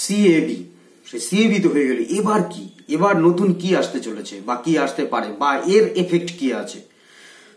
CAB সে CAB তো হয়ে গেল এবার কি এবার নতুন কি আসতে চলেছে বা কি আসতে পারে বা এর এফেক্ট কি আছে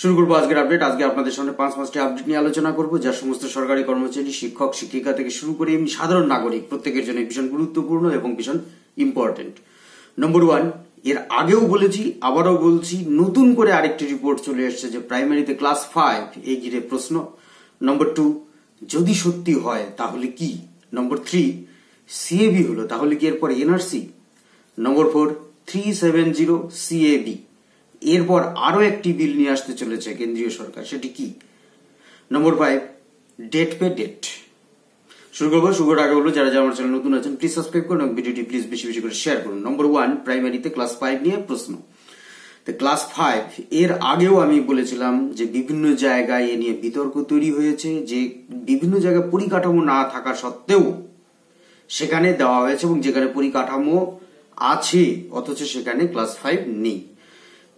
শুরু করবো আজকের আপডেট আজকে আপনাদের সামনে পাঁচ পাঁচটি আপডেট নিয়ে আলোচনা করবো যা সমস্ত সরকারি কর্মচারী শিক্ষক শিক্ষিকা থেকে শুরু করে এমনি সাধারণ নাগরিক প্রত্যেকের জন্য ভীষণ গুরুত্বপূর্ণ এবং ভীষণ ইম্পর্টেন্ট নম্বর ওয়ান এর আগেও বলেছি আবারও বলছি নতুন করে আরেকটি রিপোর্ট চলে এসছে যে প্রাইমারিতে ক্লাস ফাইভ এই ঘিরে প্রশ্ন নম্বর টু যদি সত্যি হয় তাহলে কি নম্বর থ্রি সিএবি হলো তাহলে কি এরপর NRC number four three seven zero CAB এরপর আরও একটি বিল নিয়ে আসতে চলেছে কেন্দ্রীয় সরকার সেটি কি নম্বর ফাইভ ডেট পে ডেট শুরু করবো শুরুর আগে বলবো যারা আমার চ্যানেল নতুন আছেন প্লিজ সাবস্ক্রাইব করুন এবং ভিডিওটি প্লিজ বেশি বেশি করে শেয়ার করুন নম্বর ওয়ান প্রাইমারিতে ক্লাস ফাইভ নিয়ে প্রশ্ন তো ক্লাস ফাইভ এর আগেও আমি বলেছিলাম যে বিভিন্ন জায়গায় এ নিয়ে বিতর্ক তৈরি হয়েছে যে বিভিন্ন জায়গায় পরিকাঠামো না থাকা সত্ত্বেও সেখানে দেওয়া হয়েছে এবং যেখানে পরিকাঠামো আছে অথচ সেখানে ক্লাস ফাইভ নেই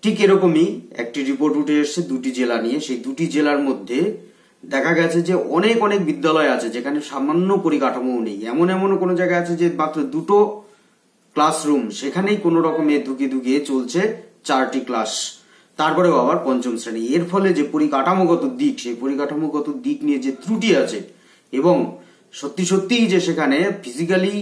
ঠিক এরকমই একটি রিপোর্ট উঠে এসছে দুটি জেলা নিয়ে সেই দুটি জেলার মধ্যে দেখা গেছে যে অনেক অনেক বিদ্যালয় আছে যেখানে সামান্য পরিকাঠামো নেই এমন এমন কোনো জায়গা আছে যে মাত্র দুটো ক্লাসরুম সেখানেই কোনো রকমে ধুকে ধুকে চলছে চারটি ক্লাস তারপরেও আবার পঞ্চম শ্রেণী এর ফলে যে পরিকাঠামোগত দিক সেই পরিকাঠামোগত দিক নিয়ে যে ত্রুটি আছে এবং সত্যি সত্যি যে সেখানে ফিজিক্যালি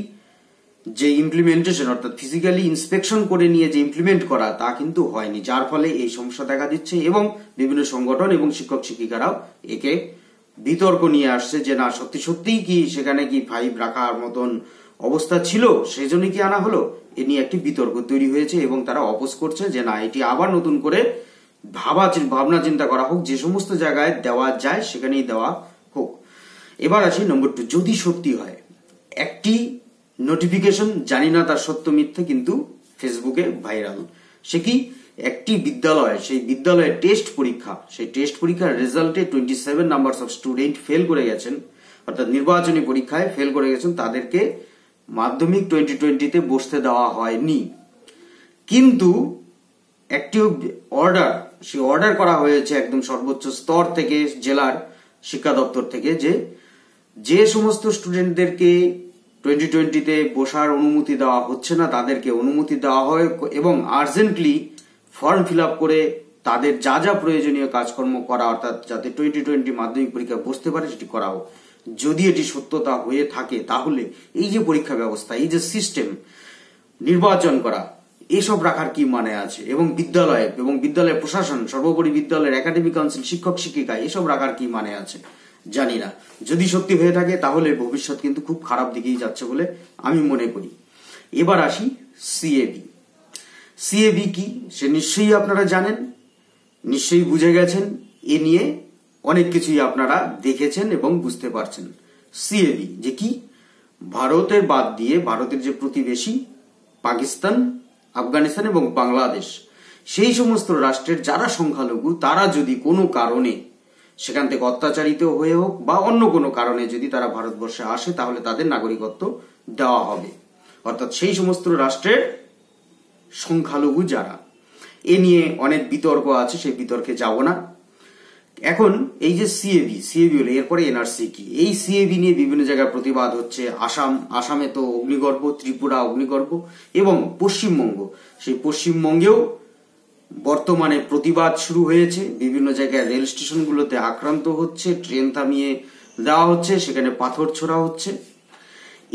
যে ইমপ্লিমেন্টেশন অর্থাৎ ফিজিক্যালি ইন্সপেকশন করে নিয়ে যে ইমপ্লিমেন্ট করা তা কিন্তু হয়নি যার ফলে এই সমস্যা দেখা দিচ্ছে এবং বিভিন্ন সংগঠন এবং শিক্ষক শিক্ষিকারাও একে বিতর্ক নিয়ে আসছে যে না সত্যি সত্যিই কি সেখানে কি ফাইভ রাখার মতন অবস্থা ছিল সেই জন্য কি আনা হলো এ নিয়ে একটি বিতর্ক তৈরি হয়েছে এবং তারা অপোজ করছে যে না এটি আবার নতুন করে ভাবা ভাবনা চিন্তা করা হোক যে সমস্ত জায়গায় দেওয়া যায় সেখানেই দেওয়া এবার আসি নম্বর টু যদি সত্যি হয় একটি নোটিফিকেশন জানি না তার সত্য মিথ্যে কিন্তু ফেসবুকে ভাইরাল সে কি একটি বিদ্যালয় সেই বিদ্যালয়ের টেস্ট পরীক্ষা সেই টেস্ট পরীক্ষার রেজাল্টে twenty seven numbers of student fail করে গেছেন অর্থাৎ নির্বাচনী পরীক্ষায় ফেল করে গেছেন তাদেরকে মাধ্যমিক টোয়েন্টি টোয়েন্টিতে বসতে দেওয়া হয়নি কিন্তু একটি অর্ডার সে অর্ডার করা হয়েছে একদম সর্বোচ্চ স্তর থেকে জেলার শিক্ষা দপ্তর থেকে যে যে সমস্ত স্টুডেন্টদেরকে টোয়েন্টি টোয়েন্টিতে বসার অনুমতি দেওয়া হচ্ছে না তাদেরকে অনুমতি দেওয়া হয় এবং আর্জেন্টলি ফর্ম ফিল করে তাদের যা যা প্রয়োজনীয় কাজকর্ম করা অর্থাৎ যাতে টোয়েন্টি টোয়েন্টি মাধ্যমিক পরীক্ষা বসতে পারে সেটি করা হোক যদি এটি সত্যতা হয়ে থাকে তাহলে এই যে পরীক্ষা ব্যবস্থা এই যে সিস্টেম নির্বাচন করা এসব রাখার কি মানে আছে এবং বিদ্যালয় এবং বিদ্যালয় প্রশাসন সর্বোপরি বিদ্যালয়ের একাডেমিক কাউন্সিল শিক্ষক শিক্ষিকা এসব রাখার কি মানে আছে জানি না যদি সত্যি হয়ে থাকে তাহলে ভবিষ্যৎ কিন্তু খুব খারাপ দিকেই যাচ্ছে বলে আমি মনে করি এবার আসি সিএবি সিএবি কি সে নিশ্চয়ই আপনারা জানেন নিশ্চয়ই বুঝে গেছেন এ নিয়ে অনেক কিছুই আপনারা দেখেছেন এবং বুঝতে পারছেন সিএবি যে কি ভারতের বাদ দিয়ে ভারতের যে প্রতিবেশী পাকিস্তান আফগানিস্তান এবং বাংলাদেশ সেই সমস্ত রাষ্ট্রের যারা সংখ্যালঘু তারা যদি কোনো কারণে সেখান থেকে অত্যাচারিত হয়ে হোক বা অন্য কোনো কারণে যদি তারা ভারতবর্ষে আসে তাহলে তাদের নাগরিকত্ব দেওয়া হবে অর্থাৎ সেই সমস্ত রাষ্ট্রের সংখ্যালঘু যারা এ নিয়ে অনেক বিতর্ক আছে সেই বিতর্কে যাব না এখন এই যে সিএবি সিএবি হলে এরপরে এনআরসি কি এই সিএবি নিয়ে বিভিন্ন জায়গায় প্রতিবাদ হচ্ছে আসাম আসামে তো অগ্নিগর্ভ ত্রিপুরা অগ্নিগর্ভ এবং পশ্চিমবঙ্গ সেই পশ্চিমবঙ্গেও বর্তমানে প্রতিবাদ শুরু হয়েছে বিভিন্ন জায়গায় রেল স্টেশনগুলোতে আক্রান্ত হচ্ছে ট্রেন থামিয়ে দেওয়া হচ্ছে সেখানে পাথর ছোড়া হচ্ছে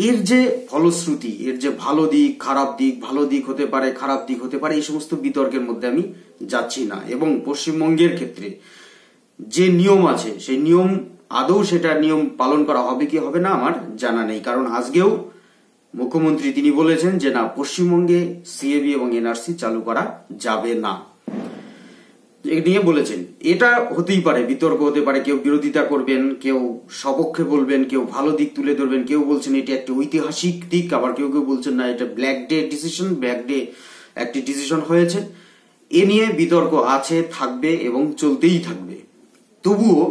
এর যে ফলশ্রুতি এর যে ভালো দিক খারাপ দিক ভালো দিক হতে পারে খারাপ দিক হতে পারে এই সমস্ত বিতর্কের মধ্যে আমি যাচ্ছি না এবং পশ্চিমবঙ্গের ক্ষেত্রে যে নিয়ম আছে সেই নিয়ম আদৌ সেটা নিয়ম পালন করা হবে কি হবে না আমার জানা নেই কারণ আজকেও মুখ্যমন্ত্রী তিনি বলেছেন যে না পশ্চিমবঙ্গে সিএবি এবং এনআরসি চালু করা যাবে না নিয়ে বলেছেন এটা হতেই পারে বিতর্ক হতে পারে কেউ বিরোধিতা করবেন কেউ সপক্ষে বলবেন কেউ ভালো দিক তুলে ধরবেন কেউ বলছেন এটা একটি ঐতিহাসিক দিক আবার কেউ কেউ বলছেন না এটা black day decision black day একটি ডিসিশন হয়েছে এ নিয়ে বিতর্ক আছে থাকবে এবং চলতেই থাকবে তবুও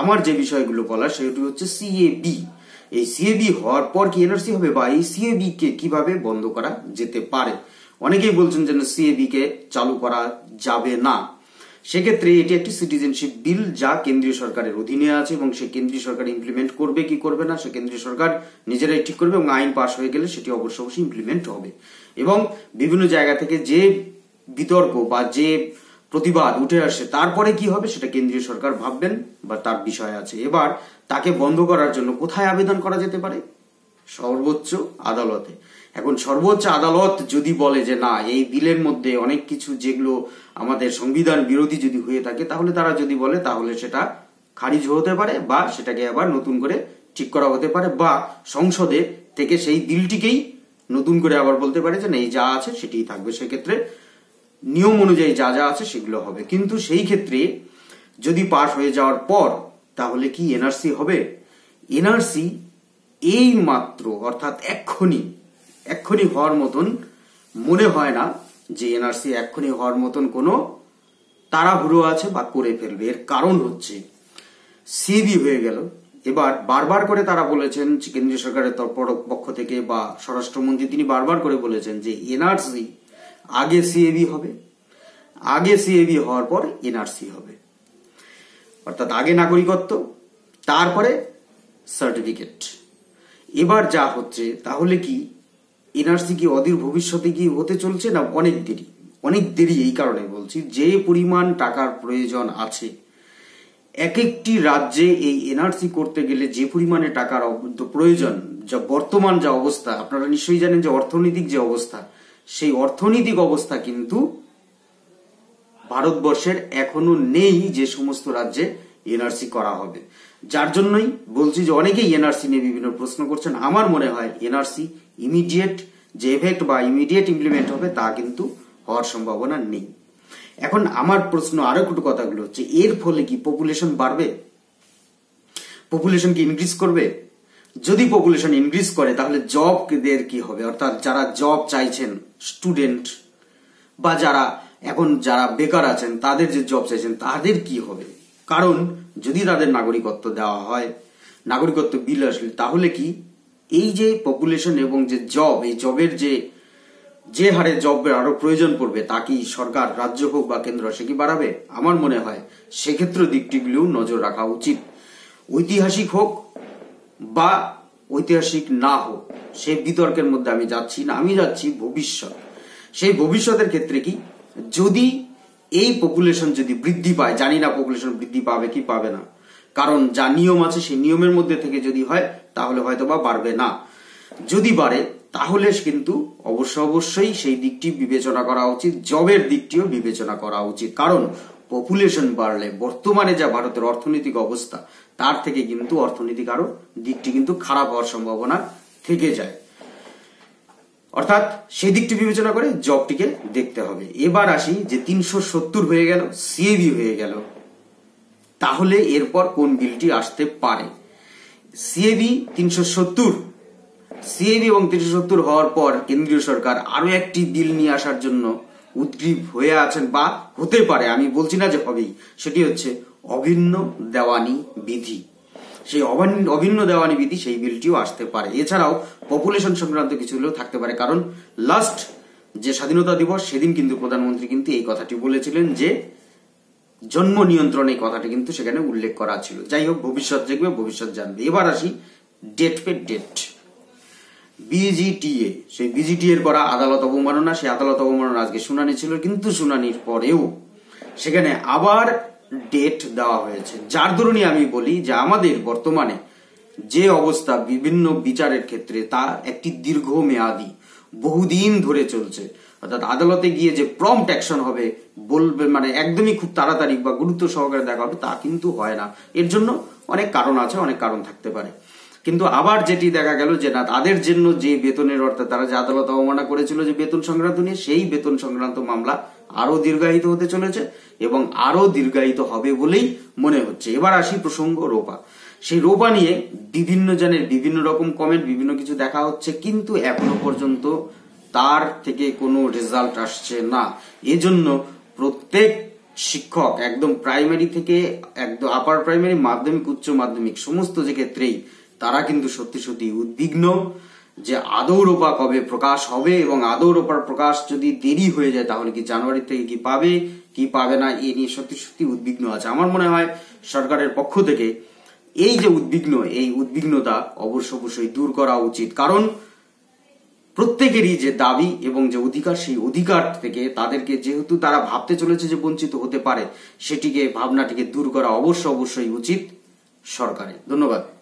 আমার যে বিষয়গুলো বলা সেটি হচ্ছে সিএবি এই সিএবি হওয়ার পর কি এনআরসি হবে বা এই সিএবি কে কিভাবে বন্ধ করা যেতে পারে অনেকেই বলছেন যেন সিএবি কে চালু করা যাবে না সেক্ষেত্রে এটি একটি সিটিজেনশিপ বিল যা কেন্দ্রীয় সরকারের অধীনে আছে এবং সে কেন্দ্রীয় সরকার ইমপ্লিমেন্ট করবে কি করবে না সে কেন্দ্রীয় সরকার নিজেরাই ঠিক করবে এবং আইন পাশ হয়ে গেলে সেটি অবশ্য অবশ্যই ইমপ্লিমেন্ট হবে এবং বিভিন্ন জায়গা থেকে যে বিতর্ক বা যে প্রতিবাদ উঠে আসে তারপরে কি হবে সেটা কেন্দ্রীয় সরকার ভাববেন বা তার বিষয় আছে এবার তাকে বন্ধ করার জন্য কোথায় আবেদন করা যেতে পারে সর্বোচ্চ আদালতে এখন সর্বোচ্চ আদালত যদি বলে যে না এই বিলের মধ্যে অনেক কিছু যেগুলো আমাদের সংবিধান বিরোধী যদি হয়ে থাকে তাহলে তারা যদি বলে তাহলে সেটা খারিজ হতে পারে বা সেটাকে আবার নতুন করে ঠিক করা হতে পারে বা সংসদে থেকে সেই বিলটিকেই নতুন করে আবার বলতে পারে যে না এই যা আছে সেটিই থাকবে সেক্ষেত্রে নিয়ম অনুযায়ী যা যা আছে সেগুলো হবে কিন্তু সেই ক্ষেত্রে যদি পাশ হয়ে যাওয়ার পর তাহলে কি এনআরসি হবে এনআরসি এই মাত্র অর্থাৎ এক্ষুনি এক্ষুনি হওয়ার মতন মনে হয় না যে এনআরসি এক্ষুনি হওয়ার মতন কোনো তাড়াহুড়ো আছে বা করে ফেলবে এর কারণ হচ্ছে সিবি হয়ে গেল এবার বারবার করে তারা বলেছেন কেন্দ্রীয় সরকারের পক্ষ থেকে বা স্বরাষ্ট্রমন্ত্রী তিনি বারবার করে বলেছেন যে এনআরসি আগে সিএবি হবে আগে সিএবি হওয়ার পর এনআরসি হবে অর্থাৎ আগে নাগরিকত্ব তারপরে সার্টিফিকেট এবার যা হচ্ছে তাহলে কি এনআরসি কি অধীর ভবিষ্যতে কি হতে চলছে না অনেক দেরি অনেক দেরি এই কারণে বলছি যে পরিমাণ টাকার প্রয়োজন আছে এক একটি রাজ্যে এই এনআরসি করতে গেলে যে পরিমাণে টাকার প্রয়োজন যা বর্তমান যা অবস্থা আপনারা নিশ্চয়ই জানেন যে অর্থনৈতিক যে অবস্থা সেই অর্থনৈতিক অবস্থা কিন্তু ভারতবর্ষের এখনো নেই যে সমস্ত রাজ্যে এনআরসি করা হবে যার জন্যই বলছি যে অনেকেই এনআরসি নিয়ে বিভিন্ন প্রশ্ন করছেন আমার মনে হয় এনআরসি ইমিডিয়েট যে এফেক্ট বা ইমিডিয়েট ইমপ্লিমেন্ট হবে তা কিন্তু হওয়ার সম্ভাবনা নেই এখন আমার প্রশ্ন আরো একটু কথাগুলো হচ্ছে এর ফলে কি পপুলেশন বাড়বে পপুলেশন কি ইনক্রিজ করবে যদি পপুলেশন ইনক্রিজ করে তাহলে জবদের কি হবে অর্থাৎ যারা জব চাইছেন স্টুডেন্ট বা যারা এখন যারা বেকার আছেন তাদের যে জব চাইছেন তাদের কি হবে কারণ যদি তাদের নাগরিকত্ব দেওয়া হয় নাগরিকত্ব বিল আসলে তাহলে কি এই যে পপুলেশন এবং যে জব এই জবের যে যে হারে জবের আরো প্রয়োজন পড়বে তা কি সরকার রাজ্য হোক বা কেন্দ্র সে কি বাড়াবে আমার মনে হয় সেক্ষেত্রে দিকটিগুলিও নজর রাখা উচিত ঐতিহাসিক হোক বা ঐতিহাসিক না হোক সে বিতর্কের মধ্যে আমি যাচ্ছি না আমি যাচ্ছি ভবিষ্যৎ সেই ভবিষ্যতের ক্ষেত্রে কি যদি এই পপুলেশন যদি বৃদ্ধি পায় জানি না পপুলেশন বৃদ্ধি পাবে কি পাবে না কারণ যা নিয়ম আছে সেই নিয়মের মধ্যে থেকে যদি হয় তাহলে হয়তো বা বাড়বে না যদি বাড়ে তাহলে কিন্তু অবশ্য অবশ্যই সেই দিকটি বিবেচনা করা উচিত জবের দিকটিও বিবেচনা করা উচিত কারণ পপুলেশন বাড়লে বর্তমানে যা ভারতের অর্থনৈতিক অবস্থা তার থেকে কিন্তু অর্থনৈতিক আরো দিকটি কিন্তু খারাপ হওয়ার সম্ভাবনা থেকে যায় অর্থাৎ সেই দিকটি বিবেচনা করে জবটিকে দেখতে হবে এবার আসি যে তিনশো সত্তর হয়ে গেল সিএবি হয়ে গেল তাহলে এরপর কোন বিলটি আসতে পারে সিএবি তিনশো সত্তর সিএবি এবং তিনশো সত্তর হওয়ার পর কেন্দ্রীয় সরকার আরো একটি বিল নিয়ে আসার জন্য উদ্গ্রীব হয়ে আছেন বা হতে পারে আমি বলছি না যে হবেই সেটি হচ্ছে অভিন্ন দেওয়ানি বিধি সেই অভিন্ন দেওয়ানি বিধি সেই বিলটিও আসতে পারে এছাড়াও পপুলেশন সংক্রান্ত কিছু হলেও থাকতে পারে কারণ লাস্ট যে স্বাধীনতা দিবস সেদিন কিন্তু প্রধানমন্ত্রী কিন্তু এই কথাটি বলেছিলেন যে জন্ম নিয়ন্ত্রণ এই কথাটি কিন্তু সেখানে উল্লেখ করা ছিল যাই হোক ভবিষ্যৎ দেখবে ভবিষ্যৎ জানবে এবার আসি ডেট পে ডেট বিজিটিএ সেই বিজিটি এর করা আদালত অবমাননা সেই আদালত অবমাননা আজকে শুনানি ছিল কিন্তু শুনানির পরেও সেখানে আবার ডেট দেওয়া হয়েছে যার দরুনই আমি বলি যে আমাদের বর্তমানে যে অবস্থা বিভিন্ন বিচারের ক্ষেত্রে তা একটি মেয়াদি বহুদিন ধরে চলছে অর্থাৎ আদালতে গিয়ে যে প্রম্পট অ্যাকশন হবে বলবে মানে একদমই খুব তাড়াতাড়ি বা গুরুত্ব সহকারে দেখা হবে তা কিন্তু হয় না এর জন্য অনেক কারণ আছে অনেক কারণ থাকতে পারে কিন্তু আবার যেটি দেখা গেল যে না তাদের জন্য যে বেতনের অর্থে তারা যে আদালত অবমাননা করেছিল যে বেতন সংক্রান্ত নিয়ে সেই বেতন সংক্রান্ত মামলা আরো দীর্ঘায়িত হতে চলেছে এবং আরো দীর্ঘায়িত হবে বলেই মনে হচ্ছে এবার আসি প্রসঙ্গ রোপা সেই রোপা নিয়ে বিভিন্ন জনের বিভিন্ন রকম কমেন্ট বিভিন্ন কিছু দেখা হচ্ছে কিন্তু এখনো পর্যন্ত তার থেকে কোনো রেজাল্ট আসছে না এজন্য প্রত্যেক শিক্ষক একদম প্রাইমারি থেকে একদম আপার প্রাইমারি মাধ্যমিক উচ্চ মাধ্যমিক সমস্ত যে ক্ষেত্রেই তারা কিন্তু সত্যি সত্যি উদ্বিগ্ন যে আদৌ রোপা কবে প্রকাশ হবে এবং আদৌ রোপার প্রকাশ যদি দেরি হয়ে যায় তাহলে কি জানুয়ারি থেকে কি পাবে কি পাবে না এ নিয়ে সত্যি সত্যি উদ্বিগ্ন আছে আমার মনে হয় সরকারের পক্ষ থেকে এই যে উদ্বিগ্ন এই উদ্বিগ্নতা অবশ্য অবশ্যই দূর করা উচিত কারণ প্রত্যেকেরই যে দাবি এবং যে অধিকার সেই অধিকার থেকে তাদেরকে যেহেতু তারা ভাবতে চলেছে যে বঞ্চিত হতে পারে সেটিকে ভাবনাটিকে দূর করা অবশ্য অবশ্যই উচিত সরকারের ধন্যবাদ